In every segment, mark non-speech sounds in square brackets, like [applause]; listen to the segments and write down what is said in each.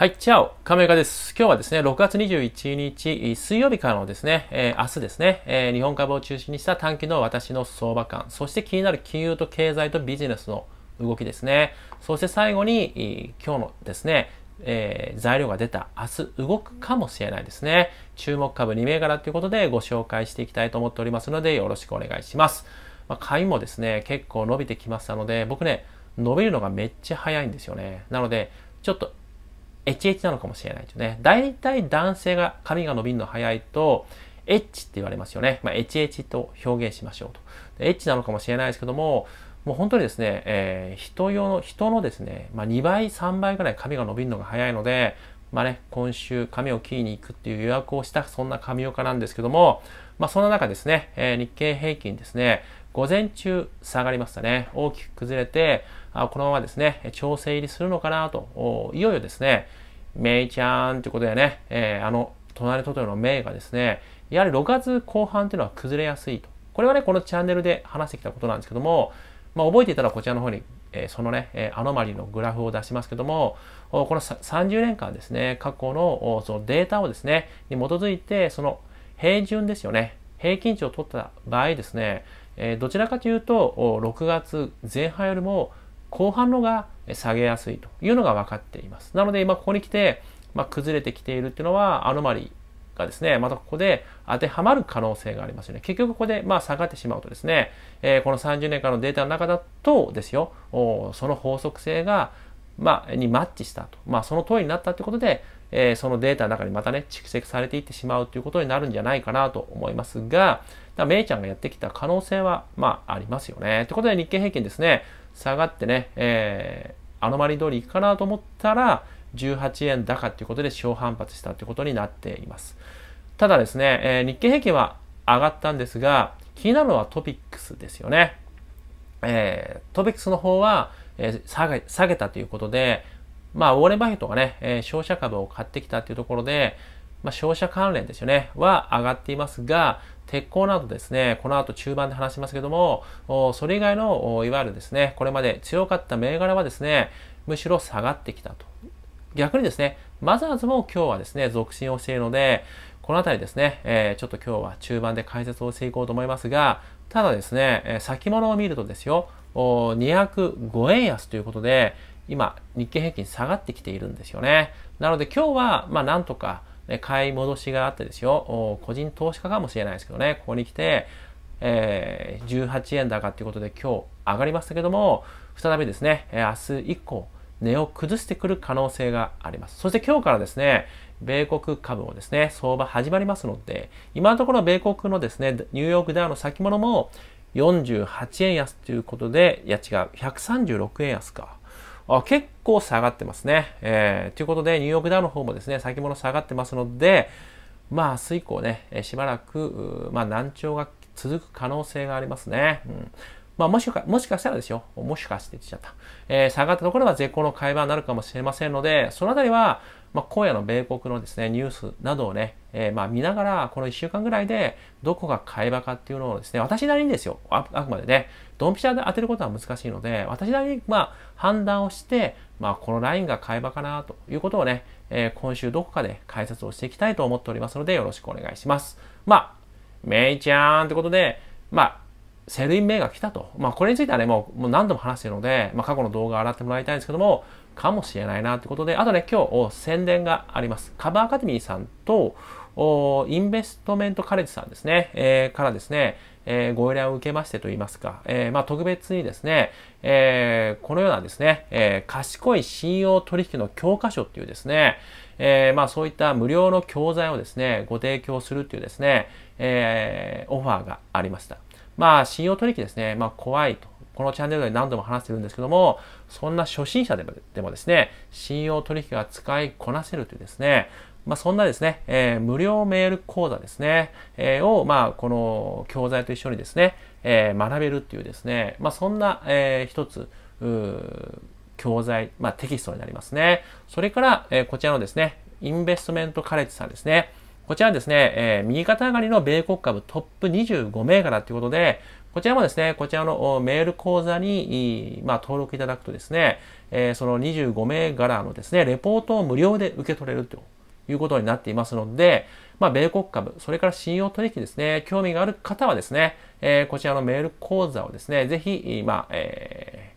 はい、チャオ、亀岡です。今日はですね、6月21日、水曜日からのですね、えー、明日ですね、えー、日本株を中心にした短期の私の相場感、そして気になる金融と経済とビジネスの動きですね、そして最後に、今日のですね、えー、材料が出た明日動くかもしれないですね。注目株2銘柄ということでご紹介していきたいと思っておりますので、よろしくお願いします。まあ、買いもですね、結構伸びてきましたので、僕ね、伸びるのがめっちゃ早いんですよね。なので、ちょっとエッチエチなのかもしれないですね。大体男性が髪が伸びるの早いと、エッチって言われますよね。まあ、エッチエチと表現しましょうと。エッチなのかもしれないですけども、もう本当にですね、えー、人用の、人のですね、まあ、2倍、3倍ぐらい髪が伸びるのが早いので、まあね、今週髪を切りに行くっていう予約をした、そんな髪岡なんですけども、まあそんな中ですね、えー、日経平均ですね、午前中下がりましたね。大きく崩れて、あこのままですね、調整入りするのかなと、いよいよですね、メイちゃんってことでね、えー、あの、隣トトロのメイがですね、やはり6月後半というのは崩れやすいと。これはね、このチャンネルで話してきたことなんですけども、まあ、覚えていたらこちらの方に、えー、そのね、えアノマリーのグラフを出しますけども、この30年間ですね、過去のそのデータをですね、に基づいて、その平準ですよね、平均値を取った場合ですね、えどちらかというと6月前半よりも後半のが下げやすいというのが分かっています。なので今ここに来て、まあ、崩れてきているっていうのはアノマリーがですね、またここで当てはまる可能性がありますよね。結局ここでまあ下がってしまうとですね、えー、この30年間のデータの中だとですよ、その法則性が、まあ、にマッチしたと。まあ、その通りになったということで、えー、そのデータの中にまたね、蓄積されていってしまうということになるんじゃないかなと思いますが、だメイちゃんがやってきた可能性は、まあ、ありますよね。ということで、日経平均ですね、下がってね、えー、アノマリ通り行くかなと思ったら、18円高ということで小反発したということになっています。ただですね、えー、日経平均は上がったんですが、気になるのはトピックスですよね。えー、トピックスの方は、えー、下げ下げたということで、まあ、ウォーレン・バフェットがね、えー、商社株を買ってきたというところで、まあ、消関連ですよね、は上がっていますが、鉄鋼などですね、この後中盤で話しますけども、それ以外の、いわゆるですね、これまで強かった銘柄はですね、むしろ下がってきたと。逆にですね、マザーズも今日はですね、続伸をしているので、この辺りですね、えー、ちょっと今日は中盤で解説をしていこうと思いますが、ただですね、え先物を見るとですよ、205円安ということで、今、日経平均下がってきているんですよね。なので今日は、まあなんとか、で買い戻しがあってですよ、個人投資家かもしれないですけどね、ここに来て、えー、18円高っていうことで今日上がりましたけども、再びですね、明日以降、値を崩してくる可能性があります。そして今日からですね、米国株もですね、相場始まりますので、今のところ米国のですね、ニューヨークダウの先物も48円安ということで、いや違う、136円安か。あ結構下がってますね。えー、ということで、ニューヨークダウの方もですね、先物下がってますので、まあ、明日以降ね、しばらく、まあ、難聴が続く可能性がありますね。うんまあ、もしか、もしかしたらですよ。もしかして言っちゃった。えー、下がったところは絶好の買い場になるかもしれませんので、そのあたりは、まあ、今夜の米国のですね、ニュースなどをね、えー、まあ、見ながら、この1週間ぐらいで、どこが買い場かっていうのをですね、私なりにですよ。ああくまでね、ドンピシャで当てることは難しいので、私なりに、まあ、判断をして、まあ、このラインが買えばかなということをね、えー、今週どこかで解説をしていきたいと思っておりますので、よろしくお願いします。まあ、めいちゃんってことで、まあ、セルイン名が来たと。まあ、これについてはね、もうもう何度も話しているので、まあ、過去の動画を洗ってもらいたいんですけども、かもしれないなってことで、あとね、今日宣伝があります。カバーアカデミーさんと、インベストメントカレッジさんですね、えー、からですね、えー、ご依頼を受けましてといいますか、えー、まあ、特別にですね、えー、このようなですね、え賢い信用取引の教科書っていうですね、えまあ、そういった無料の教材をですね、ご提供するっていうですね、えオファーがありました。まあ、信用取引ですね、まあ、怖いと。このチャンネルで何度も話してるんですけども、そんな初心者でもですね、信用取引が使いこなせるというですね、まあ、そんなですね、えー、無料メール講座ですね、えー、を、まあ、この教材と一緒にですね、えー、学べるっていうですね、まあ、そんな、えー、一つ、教材、まあ、テキストになりますね。それから、えー、こちらのですね、インベストメントカレッジさんですね。こちらですね、えー、右肩上がりの米国株トップ25銘柄ということで、こちらもですね、こちらのメール講座に、まあ、登録いただくとですね、えー、その25銘柄のですね、レポートを無料で受け取れるということになっていますので、まあ、米国株、それから信用取引ですね、興味がある方はですね、えー、こちらのメール講座をですね、ぜひ、まあ、え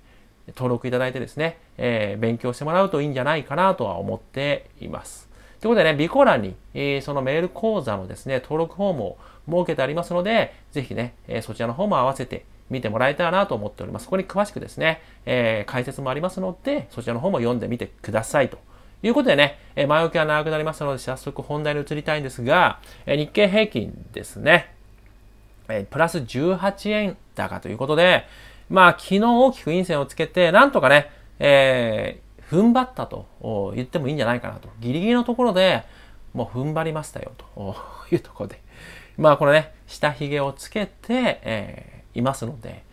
ー、登録いただいてですね、えー、勉強してもらうといいんじゃないかなとは思っています。ということでね、備考欄に、えそのメール講座のですね、登録フォームを設けてありますので、ぜひね、えそちらの方も合わせて見てもらえたらなと思っております。そこに詳しくですね、え解説もありますので、そちらの方も読んでみてくださいと。いうことでね、前置きは長くなりますので、早速本題に移りたいんですが、日経平均ですね、プラス18円高ということで、まあ、昨日大きく陰線をつけて、なんとかね、えー、踏ん張ったと言ってもいいんじゃないかなと。ギリギリのところで、もう踏ん張りましたよ、と [laughs] いうところで。まあ、これね、下髭をつけて、えー、いますので、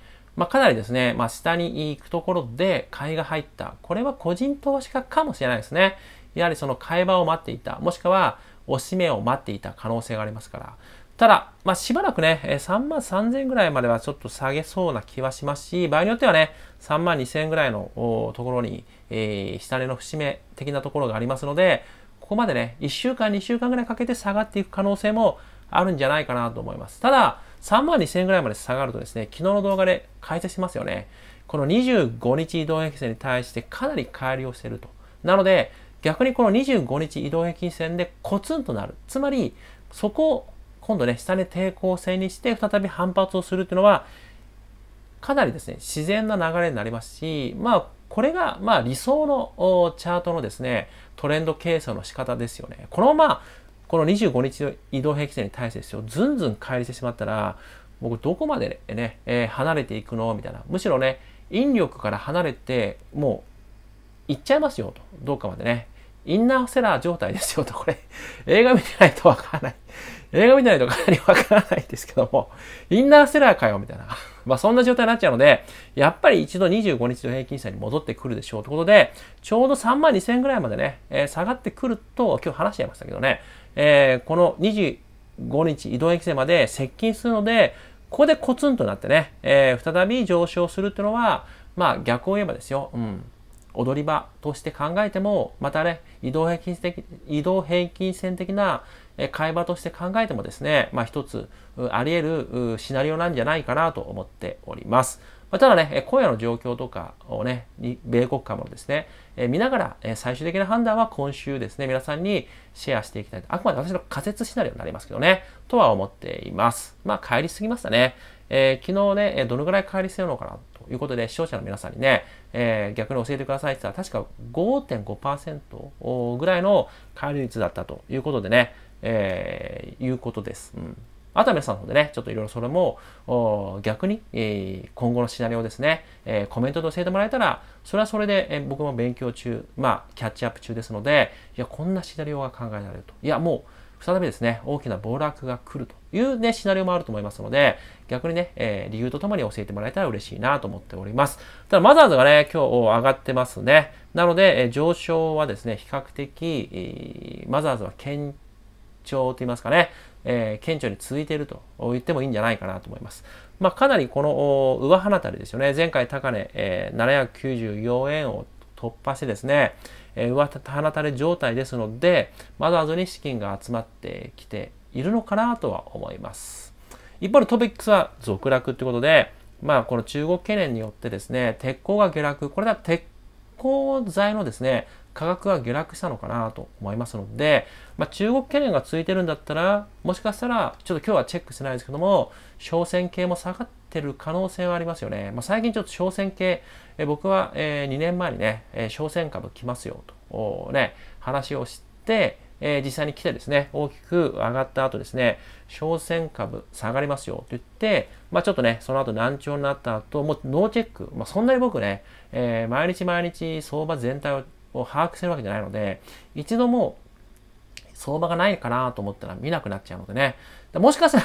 まあ、かなりですね、まあ、下に行くところで買いが入った。これは個人投資家かもしれないですね。やはりその買い場を待っていた。もしくは、押し目を待っていた可能性がありますから。ただ、まあ、しばらくね、3万3000円ぐらいまではちょっと下げそうな気はしますし、場合によってはね、3万2000円ぐらいのところに、えー、下値の節目的なところがありますので、ここまでね、1週間、2週間ぐらいかけて下がっていく可能性もあるんじゃないかなと思います。ただ、3万2000円ぐらいまで下がるとですね、昨日の動画で解説しますよね。この25日移動平均線に対してかなり乖離をしていると。なので、逆にこの25日移動平均線でコツンとなる。つまり、そこを今度ね、下に抵抗線にして再び反発をするというのは、かなりですね、自然な流れになりますし、まあ、これが、まあ、理想のチャートのですね、トレンド計算の仕方ですよね。このままこの25日の移動平均線に対してですよ、ずんずん返りしてしまったら、僕どこまでね、えー、離れていくのみたいな。むしろね、引力から離れて、もう、行っちゃいますよと。どうかまでね。インナーセラー状態ですよと、これ、映画見てないとわからない。映画見てないとかなりわからないんですけども、インナーセラーかよ、みたいな。まあそんな状態になっちゃうので、やっぱり一度25日の平均線に戻ってくるでしょうということで、ちょうど3万2000円ぐらいまでね、えー、下がってくると、今日話しちゃいましたけどね、えー、この25日移動規線まで接近するので、ここでコツンとなってね、えー、再び上昇するっていうのは、まあ逆を言えばですよ、うん、踊り場として考えても、またね、移動平均的移動平均線的な会話として考えてもですね、まあ一つあり得るシナリオなんじゃないかなと思っております。まただね、今夜の状況とかをね、米国株もですね、え見ながら、最終的な判断は今週ですね、皆さんにシェアしていきたい。あくまで私の仮説シナリオになりますけどね、とは思っています。まあ、帰りすぎましたね。えー、昨日ね、どのぐらい帰りすぎるのかなということで、視聴者の皆さんにね、えー、逆に教えてくださいって言ったら、確か5.5%ぐらいの帰り率だったということでね、えー、いうことです。うんあとは皆さんの方でね、ちょっといろいろそれも逆に、えー、今後のシナリオですね、えー、コメントで教えてもらえたら、それはそれで、えー、僕も勉強中、まあ、キャッチアップ中ですので、いや、こんなシナリオが考えられると。いや、もう、再びですね、大きな暴落が来るというね、シナリオもあると思いますので、逆にね、えー、理由とともに教えてもらえたら嬉しいなと思っております。ただ、マザーズがね、今日上がってますね。なので、えー、上昇はですね、比較的、えー、マザーズは堅調と言いますかね、えー、顕著に続いていると言ってもいいんじゃないかなと思います。まあ、かなりこの上花たりですよね、前回高値、えー、794円を突破してですね、えー、上花たれ状態ですので、マザーズに資金が集まってきているのかなとは思います。一方でトピックスは続落ということで、まあ、この中国懸念によってですね、鉄鋼が下落、これは鉄鋼材のですね、価格が下落したのかなと思いますので、まあ、中国懸念が続いてるんだったら、もしかしたら、ちょっと今日はチェックしてないですけども、商船系も下がってる可能性はありますよね。まあ、最近ちょっと商船系、え僕は、えー、2年前にね、えー、商船株来ますよと、ね、話をして、えー、実際に来てですね、大きく上がった後ですね、商船株下がりますよと言って、まあちょっとね、その後難聴になった後、もうノーチェック、まあそんなに僕ね、えー、毎日毎日相場全体をを把握してるわけじゃないので、一度も相場がないかなと思ったら見なくなっちゃうのでね。もしかしたら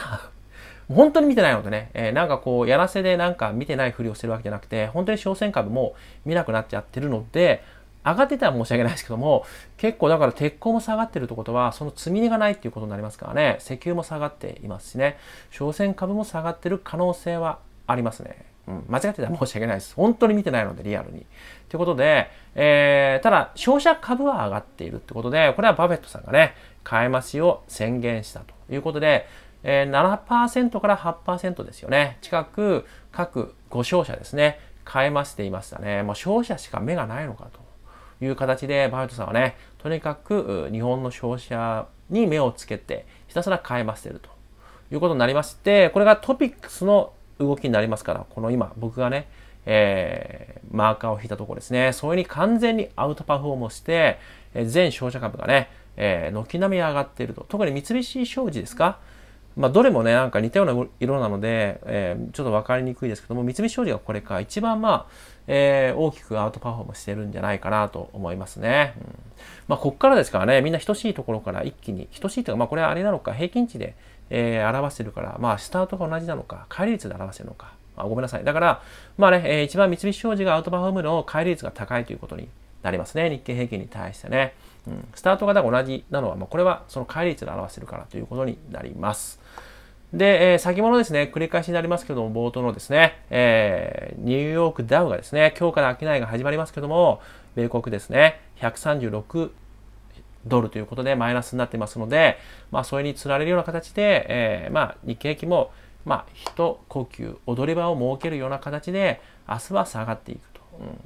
[laughs] 本当に見てないのでね、えー、なんかこう、やらせでなんか見てないふりをしてるわけじゃなくて、本当に商船株も見なくなっちゃってるので、上がってたら申し訳ないですけども、結構だから鉄鋼も下がってるってことは、その積み荷がないっていうことになりますからね、石油も下がっていますしね、商船株も下がってる可能性はありますね。うん、間違ってたら申し訳ないです。本当に見てないので、リアルに。ということで、えー、ただ、商社株は上がっているってことで、これはバフェットさんがね、買い増しを宣言したということで、えー、7%から8%ですよね。近く、各5商社ですね、買い増していましたね。もう商社しか目がないのかという形で、バフェットさんはね、とにかく日本の商社に目をつけて、ひたすら買い増しているということになりまして、これがトピックスの動きになりますから、この今、僕がね、えー、マーカーを引いたところですね。それに完全にアウトパフォームスして、え全商社株がね、えー、軒並み上がっていると。特に三菱商事ですか、まあ、どれもね、なんか似たような色なので、えー、ちょっと分かりにくいですけども、三菱商事がこれか、一番まあ、えー、大きくアウトパフォーマンスしてるんじゃないかなと思いますね。うん、まあ、こっからですからね、みんな等しいところから一気に、等しいというか、まあ、これはあれなのか、平均値で、えー、表してるから、まあ、スタートが同じなのか、乖離率で表してるのか、あ、ごめんなさい。だから、まあね、えー、一番三菱商事がアウトパフォームの乖離率が高いということになりますね。日経平均に対してね。うん、スタートが同じなのは、まあ、これはその乖離率で表してるからということになります。で、えー、先物ですね、繰り返しになりますけども、冒頭のですね、えー、ニューヨークダウがですね、今日から商いが始まりますけども、米国ですね、136ドルということでマイナスになってますので、まあ、それにつられるような形で、えー、まあ、日経期も、まあ、一呼吸、踊り場を設けるような形で、明日は下がっていく。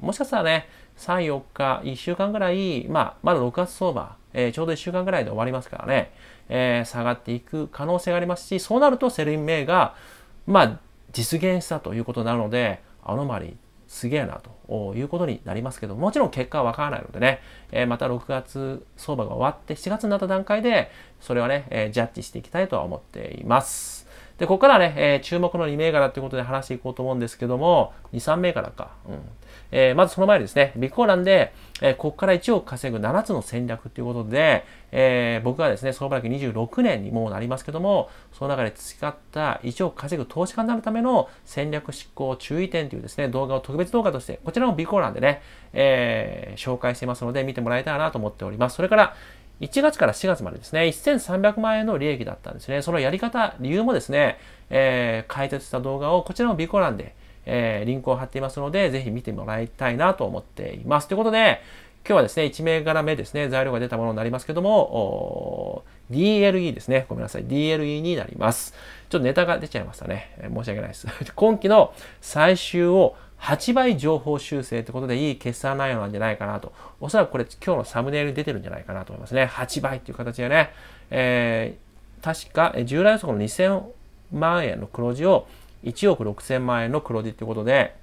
もしかしたらね、3、4日、1週間ぐらい、まあ、まだ6月相場、えー、ちょうど1週間ぐらいで終わりますからね、えー、下がっていく可能性がありますし、そうなるとセルイン名が、まあ、実現したということなので、アノマリー、すげえなということになりますけど、もちろん結果はわからないのでね、えー、また6月相場が終わって7月になった段階で、それはね、えジャッジしていきたいとは思っています。で、ここからね、えー、注目の2銘柄ということで話していこうと思うんですけども、2、3銘柄か。うん。えー、まずその前にですね、備考欄で、えー、ここから1億稼ぐ7つの戦略ということで、えー、僕はですね、相場歴26年にもうなりますけども、その中で培った1億稼ぐ投資家になるための戦略執行注意点というですね、動画を特別動画として、こちらも備考欄でね、え紹介していますので、見てもらえたらなと思っております。それから、1月から4月までですね、1300万円の利益だったんですね。そのやり方、理由もですね、えー、解説した動画をこちらの備考欄で、えー、リンクを貼っていますので、ぜひ見てもらいたいなと思っています。ということで、今日はですね、1銘柄目ですね、材料が出たものになりますけども、DLE ですね。ごめんなさい。DLE になります。ちょっとネタが出ちゃいましたね。申し訳ないです。[laughs] 今期の最終を8倍情報修正ってことでいい決算内容なんじゃないかなと。おそらくこれ今日のサムネイルに出てるんじゃないかなと思いますね。8倍っていう形でね、えー、確か従来予測の2000万円の黒字を1億6000万円の黒字ってことで、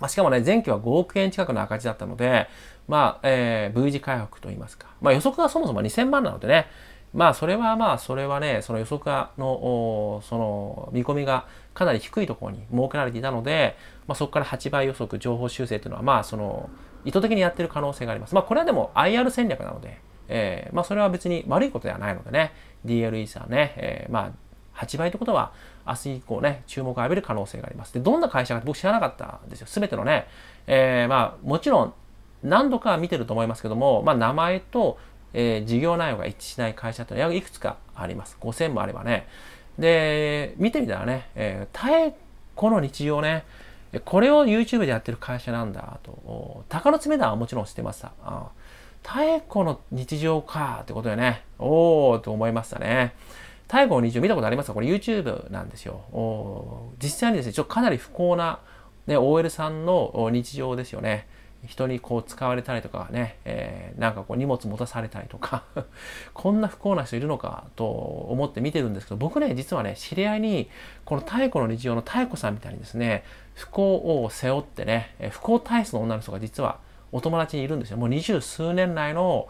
まあ、しかもね、前期は5億円近くの赤字だったので、まあ、えー、V 字回復といいますか。まあ予測がそもそも2000万なのでね、まあそれはまあそれはねその予測がのその見込みがかなり低いところに設けられていたので、まあ、そこから8倍予測情報修正というのはまあその意図的にやってる可能性があります。まあこれはでも IR 戦略なので、えー、まあそれは別に悪いことではないのでね DLE さんね、えー、まあ8倍ってことは明日以降ね、注目を浴びる可能性があります。で、どんな会社か僕知らなかったんですよ。すべてのね、えー、まあもちろん何度か見てると思いますけども、まあ、名前とえー、事業内容が一致しない会社とのはいくつかあります。5000もあればね。で、見てみたらね、えー、太古の日常ね、これを YouTube でやってる会社なんだと。鷹の爪だはもちろん知ってました。太古の日常かってことでね、おーと思いましたね。太古の日常見たことありますかこれ YouTube なんですよ。お実際にですね、ちょっとかなり不幸な、ね、OL さんの日常ですよね。人にこう使われたりとかね、えー、なんかこう荷物持たされたりとか [laughs] こんな不幸な人いるのかと思って見てるんですけど僕ね実はね知り合いにこの太古の日常の太古さんみたいにですね不幸を背負ってね不幸体質の女の人が実はお友達にいるんですよもう二十数年来の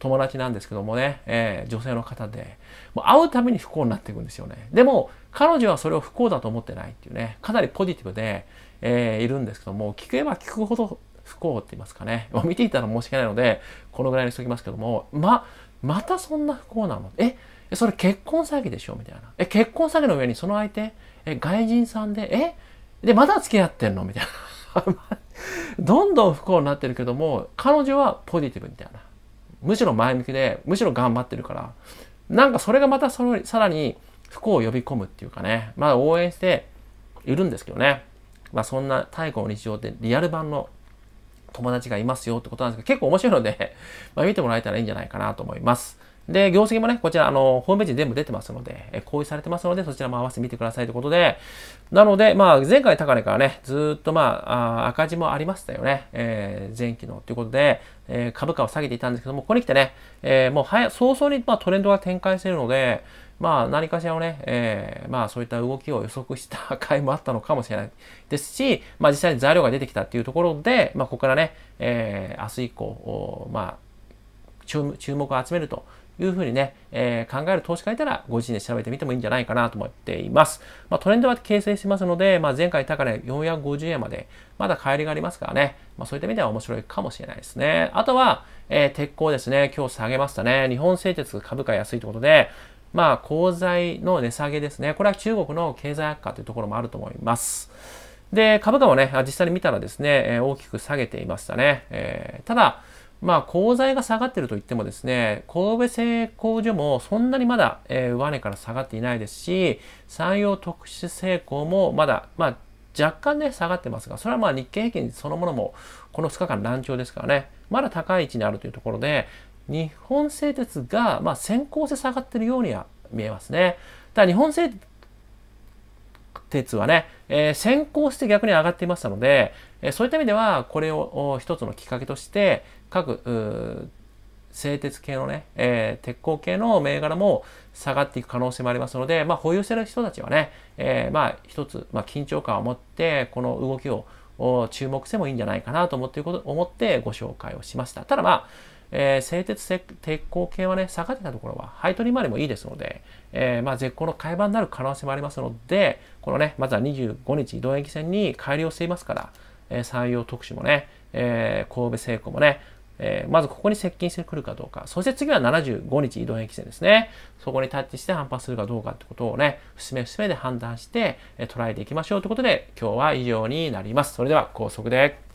友達なんですけどもね、えー、女性の方でもう会うために不幸になっていくんですよねでも彼女はそれを不幸だと思ってないっていうねかなりポジティブで、えー、いるんですけども聞けば聞くほど不幸って言いますかね。[laughs] ま見ていたら申し訳ないので、このぐらいにしときますけども、ま、またそんな不幸なのえ、それ結婚詐欺でしょみたいな。え、結婚詐欺の上にその相手、え、外人さんで、え、で、まだ付き合ってんのみたいな。[laughs] どんどん不幸になってるけども、彼女はポジティブみたいな。むしろ前向きで、むしろ頑張ってるから、なんかそれがまたそのさらに不幸を呼び込むっていうかね、まあ応援しているんですけどね。まあそんな太古の日常ってリアル版の友達がいますよってことなんですけど、結構面白いので [laughs] ま見てもらえたらいいんじゃないかなと思います。で、業績もね、こちら、あの、ホームページに全部出てますので、え公示されてますので、そちらも合わせてみてくださいということで、なので、まあ、前回高値からね、ずっとまあ、あ赤字もありましたよね、えー、前期のということで、えー、株価を下げていたんですけども、ここに来てね、えー、もう早、早々にまあトレンドが展開しているので、まあ、何かしらのね、えー、まあ、そういった動きを予測した回もあったのかもしれないですし、まあ、実際に材料が出てきたっていうところで、まあ、ここからね、えー、明日以降、まあ注、注目を集めるというふうにね、えー、考える投資家いたら、ご自身で調べてみてもいいんじゃないかなと思っています。まあ、トレンドは形成しますので、まあ、前回高値450円まで、まだ帰りがありますからね、まあ、そういった意味では面白いかもしれないですね。あとは、えー、鉄鋼ですね、今日下げましたね。日本製鉄株価安いということで、まあ、鋼材の値下げですね。これは中国の経済悪化というところもあると思います。で、株価もね、実際に見たらですね、大きく下げていましたね。えー、ただ、まあ、鋼材が下がってるといってもですね、神戸製鋼所もそんなにまだ、えー、上値から下がっていないですし、産業特殊製鋼もまだ、まあ、若干ね、下がってますが、それはまあ日経平均そのものも、この2日間乱調ですからね、まだ高い位置にあるというところで、日本製鉄が、まあ、先行して下がってるようには見えますね。ただ日本製鉄はね、えー、先行して逆に上がっていましたので、えー、そういった意味では、これを一つのきっかけとして、各、製鉄系のね、えー、鉄鋼系の銘柄も下がっていく可能性もありますので、まあ、保有してる人たちはね、えまあ、一つ、まあ、緊張感を持って、この動きを注目してもいいんじゃないかなと思っていること、思ってご紹介をしました。ただまあ、えー、製鉄鉄鋼系はね、下がってたところは、配当利回りもいいですので、えー、まあ、絶好の買い場になる可能性もありますので、このね、まずは25日移動延期線に改良していますから、えー、採用特殊もね、え神戸製鋼もね、えまずここに接近してくるかどうか、そして次は75日移動平均線ですね。そこにタッチして反発するかどうかってことをね、節目節目で判断して、え捉えていきましょうということで、今日は以上になります。それでは高速で。